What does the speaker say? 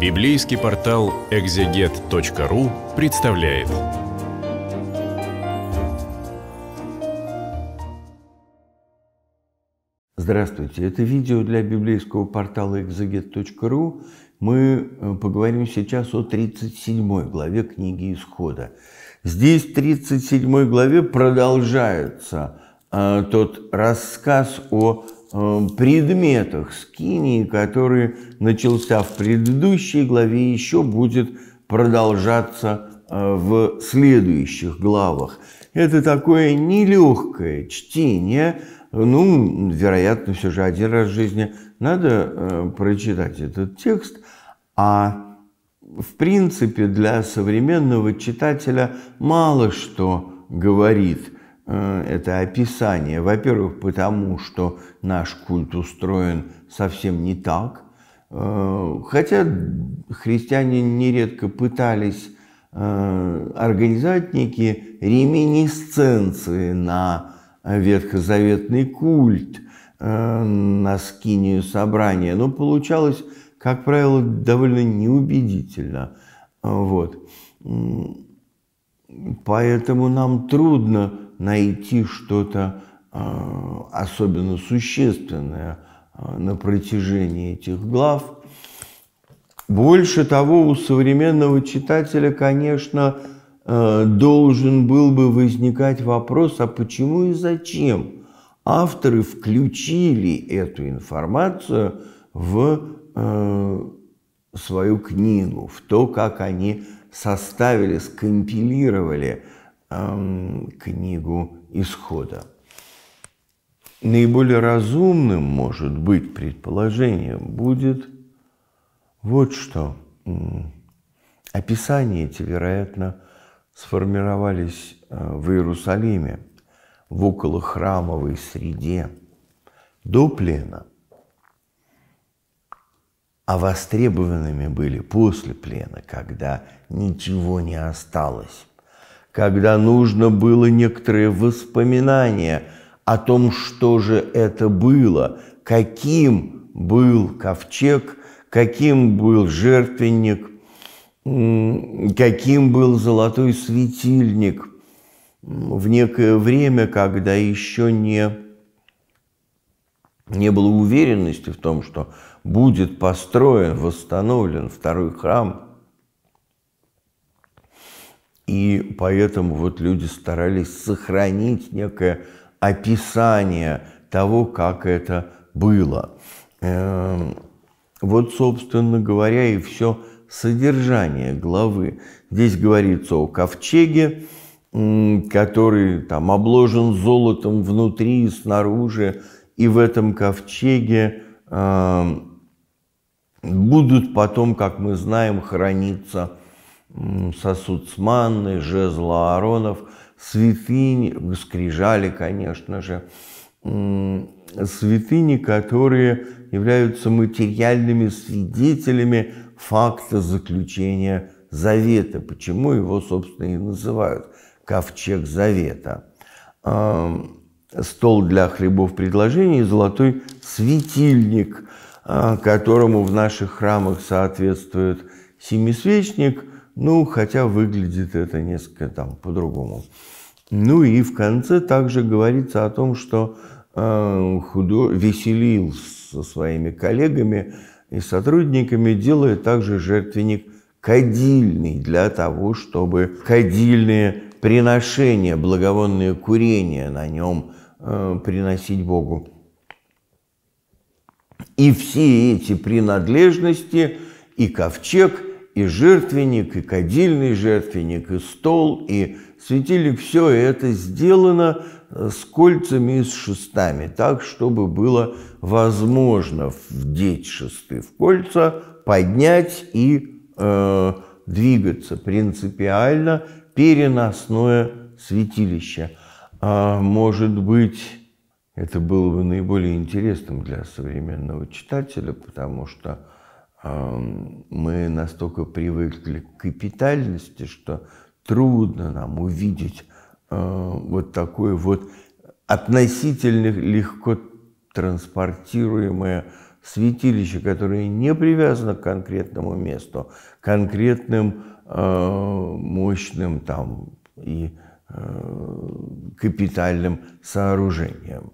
Библейский портал экзегет.ру представляет. Здравствуйте, это видео для библейского портала экзегет.ру. Мы э, поговорим сейчас о 37 главе книги Исхода. Здесь в 37 главе продолжается э, тот рассказ о Э, предметах скинии, который начался в предыдущей главе, еще будет продолжаться э, в следующих главах. Это такое нелегкое чтение, ну, вероятно, все же один раз в жизни надо э, прочитать этот текст, а в принципе для современного читателя мало что говорит Э, это описание. Во-первых, потому что наш культ устроен совсем не так. Э, хотя христиане нередко пытались э, организовать некие реминисценции на ветхозаветный культ, на скинию собрания, но получалось, как правило, довольно неубедительно. Вот. Поэтому нам трудно найти что-то э, особенно существенное э, на протяжении этих глав. Больше того, у современного читателя, конечно, э, должен был бы возникать вопрос, а почему и зачем авторы включили эту информацию в свою книгу, в то, как они составили, скомпилировали книгу исхода. Наиболее разумным, может быть, предположением будет вот что. Описания эти, вероятно, сформировались а, в Иерусалиме, в околохрамовой среде, до плена, а востребованными были после плена, когда ничего не осталось когда нужно было некоторые воспоминания о том, что же это было, каким был ковчег, каким был жертвенник, каким был золотой светильник в некое время, когда еще не, не было уверенности в том, что будет построен, восстановлен второй храм – и поэтому вот люди старались сохранить некое описание того, как это было. Эм, вот, собственно говоря, и все содержание главы. Здесь говорится о ковчеге, который там обложен золотом внутри и снаружи, и в этом ковчеге эм, будут потом, как мы знаем, храниться сосуд с манной, жезл Ааронов, святыни, скрижали, конечно же, святыни, которые являются материальными свидетелями факта заключения завета, почему его, собственно, и называют ковчег завета. Стол для хлебов предложений и золотой светильник, а, которому в наших храмах соответствует семисвечник – ну, хотя выглядит это несколько там по-другому. Ну и в конце также говорится о том, что э, худо... веселил со своими коллегами и сотрудниками, делая также жертвенник кадильный для того, чтобы кадильные приношения, благовонные курения на нем э, приносить Богу. И все эти принадлежности, и ковчег – и жертвенник, и кадильный жертвенник, и стол, и светильник. Все это сделано э, с кольцами и с шестами, так, чтобы было возможно вдеть шесты в кольца, поднять и э, двигаться принципиально переносное святилище. А может быть, это было бы наиболее интересным для современного читателя, потому что мы настолько привыкли к капитальности, что трудно нам увидеть а, вот такое вот относительно легко транспортируемое святилище, которое не привязано к конкретному месту, конкретным а, мощным там и а, капитальным сооружениям.